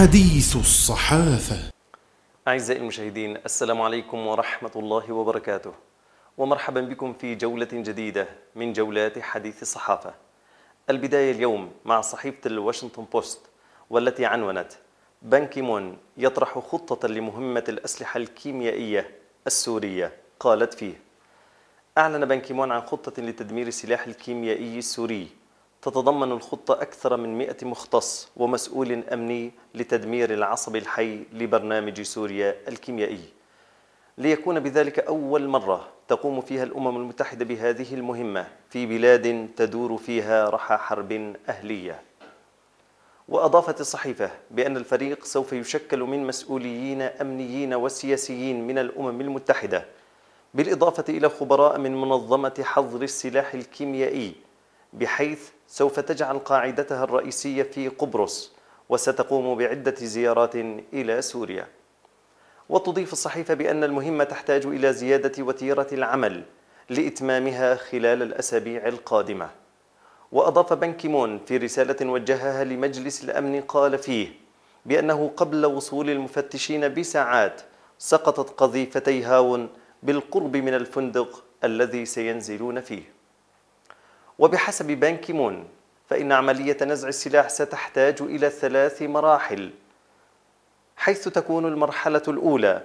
حديث الصحافة أعزائي المشاهدين السلام عليكم ورحمة الله وبركاته ومرحبا بكم في جولة جديدة من جولات حديث الصحافة البداية اليوم مع صحيفة الواشنطن بوست والتي عنونت بانكيمون يطرح خطة لمهمة الأسلحة الكيميائية السورية قالت فيه أعلن بانكيمون عن خطة لتدمير السلاح الكيميائي السوري تتضمن الخطة أكثر من 100 مختص ومسؤول أمني لتدمير العصب الحي لبرنامج سوريا الكيميائي ليكون بذلك أول مرة تقوم فيها الأمم المتحدة بهذه المهمة في بلاد تدور فيها رحى حرب أهلية وأضافت الصحيفة بأن الفريق سوف يشكل من مسؤوليين أمنيين وسياسيين من الأمم المتحدة بالإضافة إلى خبراء من منظمة حظر السلاح الكيميائي بحيث سوف تجعل قاعدتها الرئيسية في قبرص وستقوم بعدة زيارات إلى سوريا وتضيف الصحيفة بأن المهمة تحتاج إلى زيادة وتيرة العمل لإتمامها خلال الأسابيع القادمة وأضاف بنكيمون في رسالة وجهها لمجلس الأمن قال فيه بأنه قبل وصول المفتشين بساعات سقطت قذيفتي هاون بالقرب من الفندق الذي سينزلون فيه وبحسب بان كيمون فإن عملية نزع السلاح ستحتاج إلى ثلاث مراحل حيث تكون المرحلة الأولى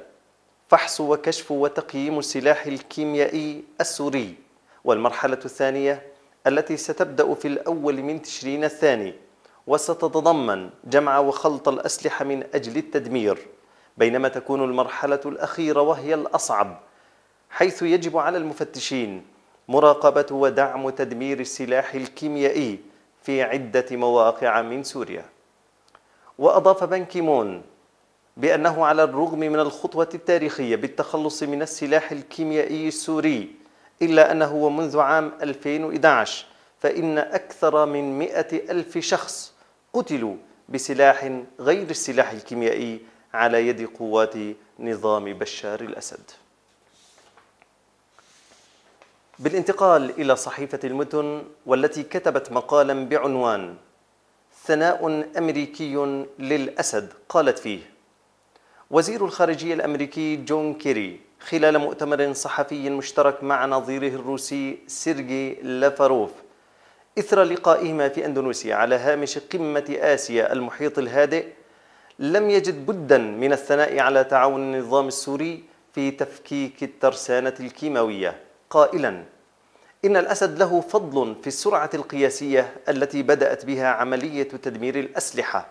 فحص وكشف وتقييم السلاح الكيميائي السوري والمرحلة الثانية التي ستبدأ في الأول من تشرين الثاني وستتضمن جمع وخلط الأسلحة من أجل التدمير بينما تكون المرحلة الأخيرة وهي الأصعب حيث يجب على المفتشين مراقبة ودعم تدمير السلاح الكيميائي في عدة مواقع من سوريا وأضاف بان كيمون بأنه على الرغم من الخطوة التاريخية بالتخلص من السلاح الكيميائي السوري إلا أنه ومنذ عام 2011 فإن أكثر من 100 ألف شخص قتلوا بسلاح غير السلاح الكيميائي على يد قوات نظام بشار الأسد بالانتقال إلى صحيفة المدن والتي كتبت مقالا بعنوان ثناء أمريكي للأسد قالت فيه وزير الخارجية الأمريكي جون كيري خلال مؤتمر صحفي مشترك مع نظيره الروسي سيرجي لافاروف إثر لقائهما في أندونيسيا على هامش قمة آسيا المحيط الهادئ لم يجد بدا من الثناء على تعاون النظام السوري في تفكيك الترسانة الكيماوية قائلا إن الأسد له فضل في السرعة القياسية التي بدأت بها عملية تدمير الأسلحة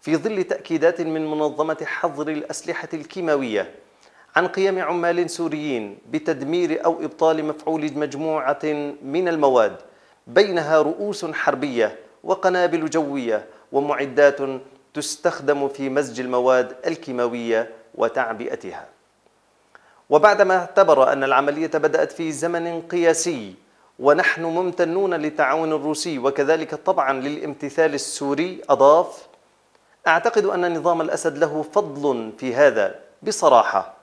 في ظل تأكيدات من منظمة حظر الأسلحة الكيماوية عن قيام عمال سوريين بتدمير أو إبطال مفعول مجموعة من المواد بينها رؤوس حربية وقنابل جوية ومعدات تستخدم في مزج المواد الكيماوية وتعبئتها وبعدما اعتبر أن العملية بدأت في زمن قياسي ونحن ممتنون للتعاون الروسي وكذلك طبعا للامتثال السوري أضاف أعتقد أن نظام الأسد له فضل في هذا بصراحة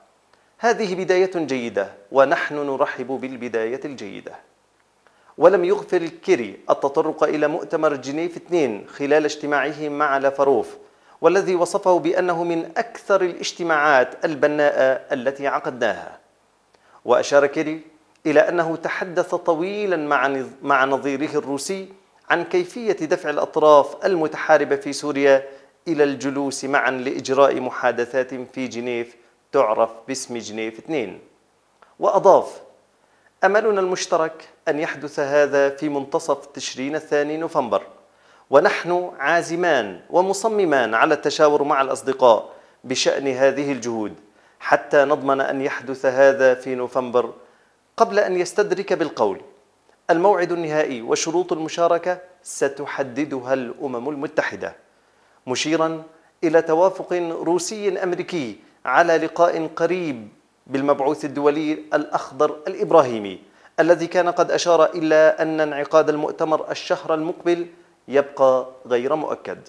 هذه بداية جيدة ونحن نرحب بالبداية الجيدة ولم يغفر الكيري التطرق إلى مؤتمر جنيف 2 خلال اجتماعه مع لافاروف والذي وصفه بأنه من أكثر الاجتماعات البناءة التي عقدناها وأشار كيري إلى أنه تحدث طويلا مع نظيره الروسي عن كيفية دفع الأطراف المتحاربة في سوريا إلى الجلوس معا لإجراء محادثات في جنيف تعرف باسم جنيف 2 وأضاف أملنا المشترك أن يحدث هذا في منتصف تشرين الثاني نوفمبر ونحن عازمان ومصممان على التشاور مع الأصدقاء بشأن هذه الجهود حتى نضمن أن يحدث هذا في نوفمبر قبل أن يستدرك بالقول الموعد النهائي وشروط المشاركة ستحددها الأمم المتحدة مشيرا إلى توافق روسي أمريكي على لقاء قريب بالمبعوث الدولي الأخضر الإبراهيمي الذي كان قد أشار إلى أن انعقاد المؤتمر الشهر المقبل يبقى غير مؤكد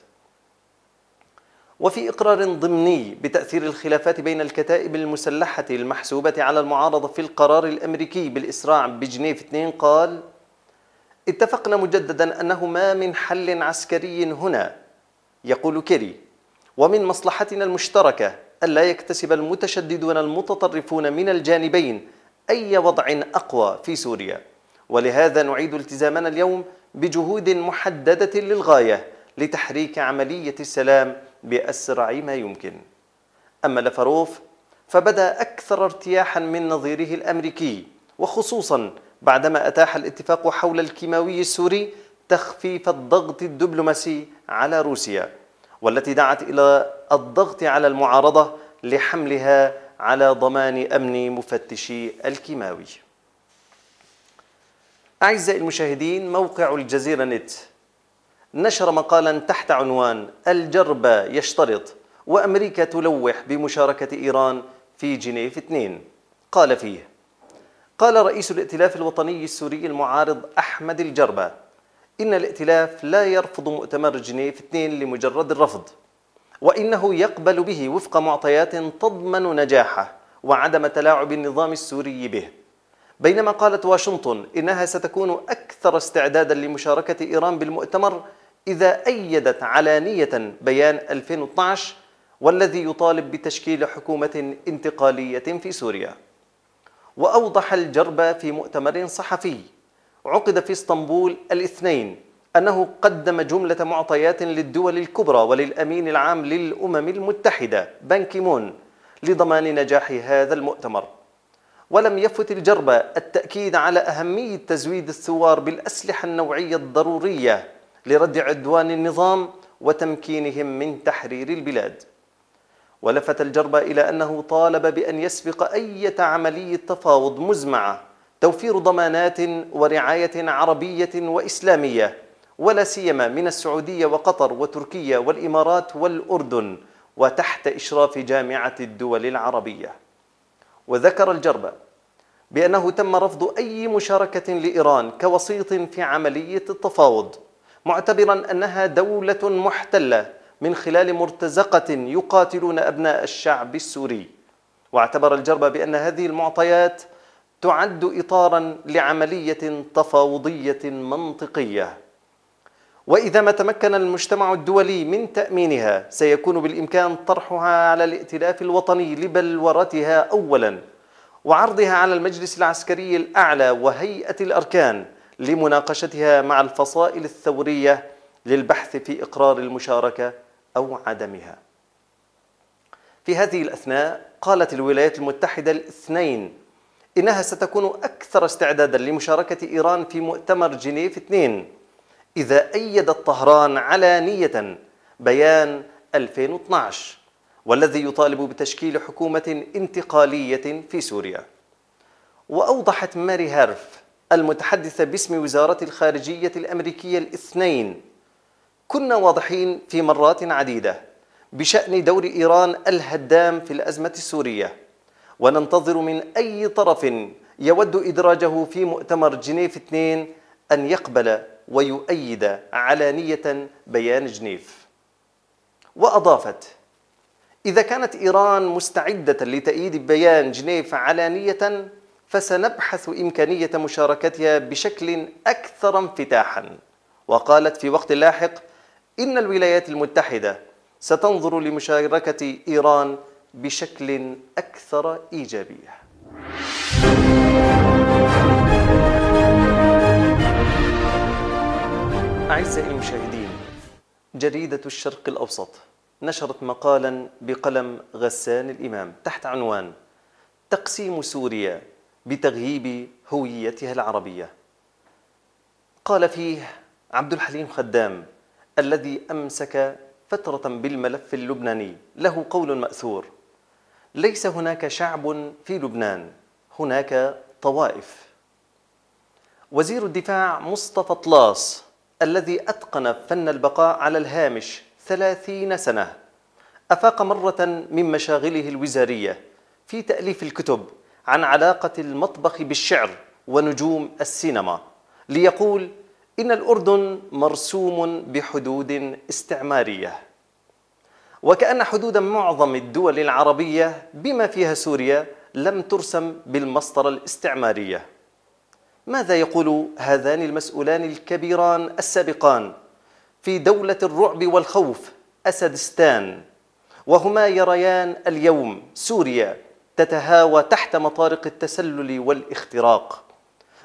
وفي إقرار ضمني بتأثير الخلافات بين الكتائب المسلحة المحسوبة على المعارضة في القرار الأمريكي بالإسراع بجنيف 2 قال اتفقنا مجددا أنه ما من حل عسكري هنا يقول كيري ومن مصلحتنا المشتركة ألا يكتسب المتشددون المتطرفون من الجانبين أي وضع أقوى في سوريا ولهذا نعيد التزامنا اليوم بجهود محدده للغايه لتحريك عمليه السلام باسرع ما يمكن اما لفروف فبدا اكثر ارتياحا من نظيره الامريكي وخصوصا بعدما اتاح الاتفاق حول الكيماوي السوري تخفيف الضغط الدبلوماسي على روسيا والتي دعت الى الضغط على المعارضه لحملها على ضمان امن مفتشي الكيماوي أعزائي المشاهدين موقع الجزيرة نت نشر مقالا تحت عنوان الجربة يشترط وأمريكا تلوح بمشاركة إيران في جنيف 2 قال فيه قال رئيس الائتلاف الوطني السوري المعارض أحمد الجربة إن الائتلاف لا يرفض مؤتمر جنيف 2 لمجرد الرفض وإنه يقبل به وفق معطيات تضمن نجاحه وعدم تلاعب النظام السوري به بينما قالت واشنطن إنها ستكون أكثر استعدادا لمشاركة إيران بالمؤتمر إذا أيدت علانية بيان 2012 والذي يطالب بتشكيل حكومة انتقالية في سوريا وأوضح الجربة في مؤتمر صحفي عقد في اسطنبول الاثنين أنه قدم جملة معطيات للدول الكبرى وللأمين العام للأمم المتحدة بانكيمون لضمان نجاح هذا المؤتمر ولم يفت الجرب التأكيد على أهمية تزويد الثوار بالأسلحة النوعية الضرورية لرد عدوان النظام وتمكينهم من تحرير البلاد ولفت الجربة إلى أنه طالب بأن يسبق أي عملية تفاوض مزمعة توفير ضمانات ورعاية عربية وإسلامية ولا سيما من السعودية وقطر وتركيا والإمارات والأردن وتحت إشراف جامعة الدول العربية وذكر الجربة بأنه تم رفض أي مشاركة لإيران كوسيط في عملية التفاوض معتبرا أنها دولة محتلة من خلال مرتزقة يقاتلون أبناء الشعب السوري واعتبر الجربة بأن هذه المعطيات تعد إطارا لعملية تفاوضية منطقية وإذا ما تمكن المجتمع الدولي من تأمينها سيكون بالإمكان طرحها على الائتلاف الوطني لبلورتها أولا وعرضها على المجلس العسكري الأعلى وهيئة الأركان لمناقشتها مع الفصائل الثورية للبحث في إقرار المشاركة أو عدمها في هذه الأثناء قالت الولايات المتحدة الاثنين إنها ستكون أكثر استعدادا لمشاركة إيران في مؤتمر جنيف 2 إذا أيدت طهران علانية بيان 2012 والذي يطالب بتشكيل حكومة انتقالية في سوريا وأوضحت ماري هارف المتحدثة باسم وزارة الخارجية الأمريكية الاثنين كنا واضحين في مرات عديدة بشأن دور إيران الهدام في الأزمة السورية وننتظر من أي طرف يود إدراجه في مؤتمر جنيف 2 أن يقبل ويؤيد علانية بيان جنيف وأضافت إذا كانت إيران مستعدة لتأييد بيان جنيف علانية فسنبحث إمكانية مشاركتها بشكل أكثر انفتاحا وقالت في وقت لاحق إن الولايات المتحدة ستنظر لمشاركة إيران بشكل أكثر إيجابية أعزائي المشاهدين جريدة الشرق الأوسط نشرت مقالا بقلم غسان الإمام تحت عنوان تقسيم سوريا بتغييب هويتها العربية قال فيه عبد الحليم خدام الذي أمسك فترة بالملف اللبناني له قول مأثور ليس هناك شعب في لبنان هناك طوائف وزير الدفاع مصطفى طلاس الذي أتقن فن البقاء على الهامش ثلاثين سنة أفاق مرة من مشاغله الوزارية في تأليف الكتب عن علاقة المطبخ بالشعر ونجوم السينما ليقول إن الأردن مرسوم بحدود استعمارية وكأن حدود معظم الدول العربية بما فيها سوريا لم ترسم بالمسطرة الاستعمارية ماذا يقول هذان المسؤولان الكبيران السابقان في دولة الرعب والخوف أسدستان وهما يريان اليوم سوريا تتهاوى تحت مطارق التسلل والاختراق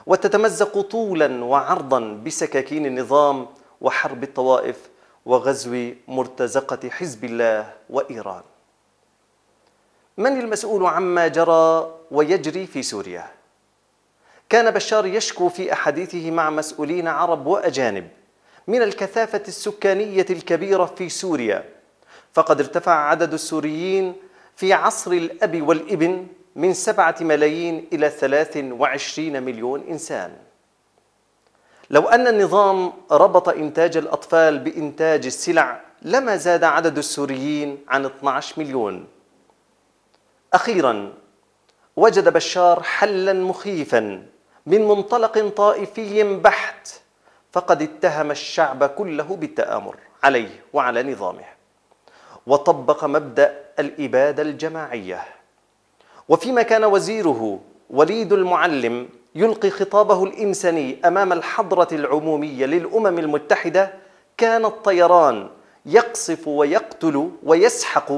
وتتمزق طولا وعرضا بسكاكين النظام وحرب الطوائف وغزو مرتزقة حزب الله وإيران من المسؤول عما جرى ويجري في سوريا؟ كان بشار يشكو في أحاديثه مع مسؤولين عرب وأجانب من الكثافة السكانية الكبيرة في سوريا فقد ارتفع عدد السوريين في عصر الأب والابن من سبعة ملايين إلى ثلاث وعشرين مليون إنسان لو أن النظام ربط إنتاج الأطفال بإنتاج السلع لما زاد عدد السوريين عن 12 مليون أخيرا وجد بشار حلا مخيفا من منطلق طائفي بحت فقد اتهم الشعب كله بالتآمر عليه وعلى نظامه وطبق مبدأ الإبادة الجماعية وفيما كان وزيره وليد المعلم يلقي خطابه الإنساني أمام الحضرة العمومية للأمم المتحدة كان الطيران يقصف ويقتل ويسحق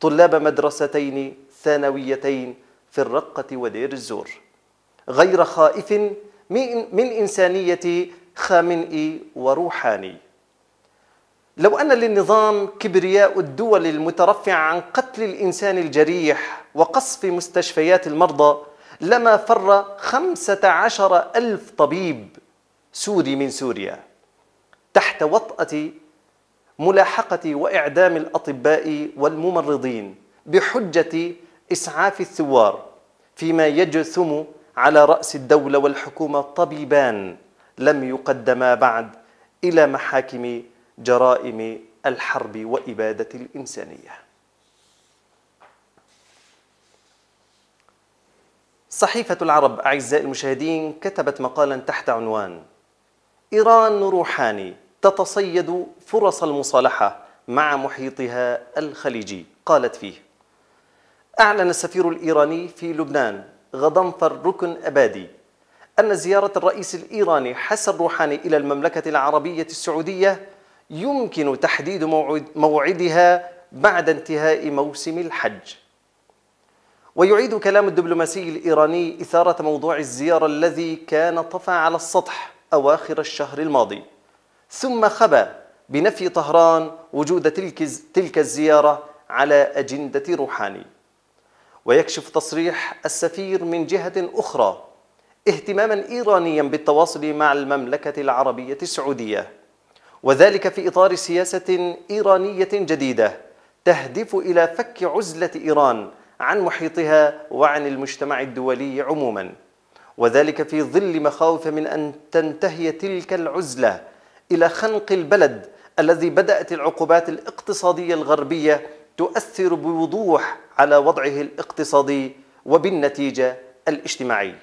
طلاب مدرستين ثانويتين في الرقة ودير الزور غير خائف من إنسانية خامنئي وروحاني لو أن للنظام كبرياء الدول المترفع عن قتل الإنسان الجريح وقصف مستشفيات المرضى لما فر خمسة عشر ألف طبيب سوري من سوريا تحت وطأة ملاحقة وإعدام الأطباء والممرضين بحجة إسعاف الثوار فيما يجثم على رأس الدولة والحكومة طبيبان لم يقدما بعد إلى محاكم جرائم الحرب وإبادة الإنسانية صحيفة العرب أعزائي المشاهدين كتبت مقالا تحت عنوان إيران روحاني تتصيد فرص المصالحة مع محيطها الخليجي قالت فيه أعلن السفير الإيراني في لبنان غضنفر ركن أبادي أن زيارة الرئيس الإيراني حسن روحاني إلى المملكة العربية السعودية يمكن تحديد موعدها بعد انتهاء موسم الحج ويعيد كلام الدبلوماسي الإيراني إثارة موضوع الزيارة الذي كان طفى على السطح أواخر الشهر الماضي ثم خبى بنفي طهران وجود تلك الزيارة على أجندة روحاني ويكشف تصريح السفير من جهة أخرى اهتماما إيرانيا بالتواصل مع المملكة العربية السعودية وذلك في إطار سياسة إيرانية جديدة تهدف إلى فك عزلة إيران عن محيطها وعن المجتمع الدولي عموما وذلك في ظل مخاوف من أن تنتهي تلك العزلة إلى خنق البلد الذي بدأت العقوبات الاقتصادية الغربية تؤثر بوضوح على وضعه الاقتصادي وبالنتيجة الاجتماعي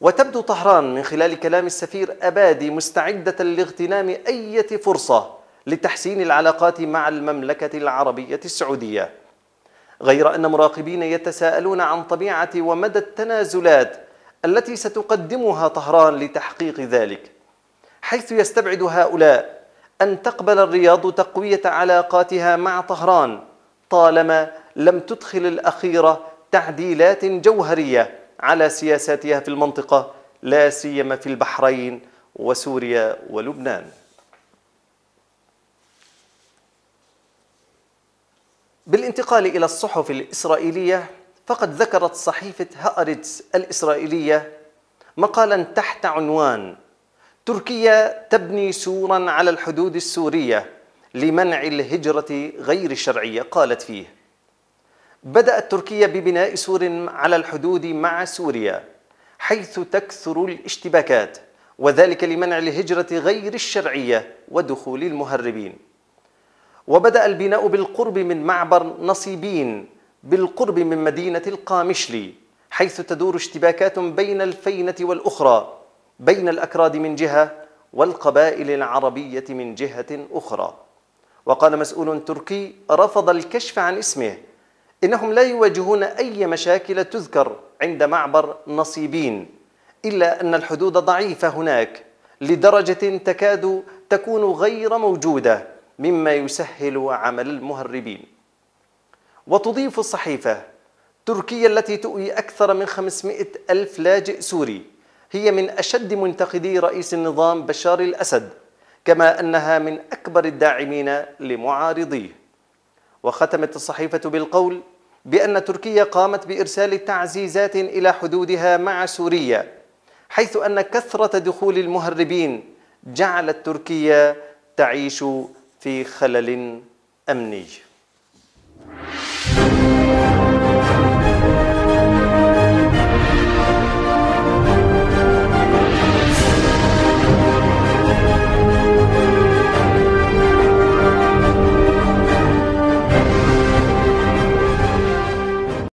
وتبدو طهران من خلال كلام السفير أبادي مستعدة لاغتنام أي فرصة لتحسين العلاقات مع المملكة العربية السعودية غير أن مراقبين يتساءلون عن طبيعة ومدى التنازلات التي ستقدمها طهران لتحقيق ذلك حيث يستبعد هؤلاء أن تقبل الرياض تقوية علاقاتها مع طهران طالما لم تدخل الأخيرة تعديلات جوهرية على سياساتها في المنطقة لا سيما في البحرين وسوريا ولبنان بالانتقال إلى الصحف الإسرائيلية فقد ذكرت صحيفة هأريتس الإسرائيلية مقالا تحت عنوان تركيا تبني سورا على الحدود السورية لمنع الهجرة غير الشرعية قالت فيه بدأت تركيا ببناء سور على الحدود مع سوريا حيث تكثر الاشتباكات وذلك لمنع الهجرة غير الشرعية ودخول المهربين وبدأ البناء بالقرب من معبر نصيبين بالقرب من مدينة القامشلي حيث تدور اشتباكات بين الفينة والأخرى بين الأكراد من جهة والقبائل العربية من جهة أخرى وقال مسؤول تركي رفض الكشف عن اسمه إنهم لا يواجهون أي مشاكل تذكر عند معبر نصيبين إلا أن الحدود ضعيفة هناك لدرجة تكاد تكون غير موجودة مما يسهل عمل المهربين وتضيف الصحيفة تركيا التي تؤوي أكثر من 500 ألف لاجئ سوري هي من أشد منتقدي رئيس النظام بشار الأسد كما أنها من أكبر الداعمين لمعارضيه وختمت الصحيفة بالقول بأن تركيا قامت بإرسال تعزيزات إلى حدودها مع سوريا حيث أن كثرة دخول المهربين جعلت تركيا تعيش في خلل أمني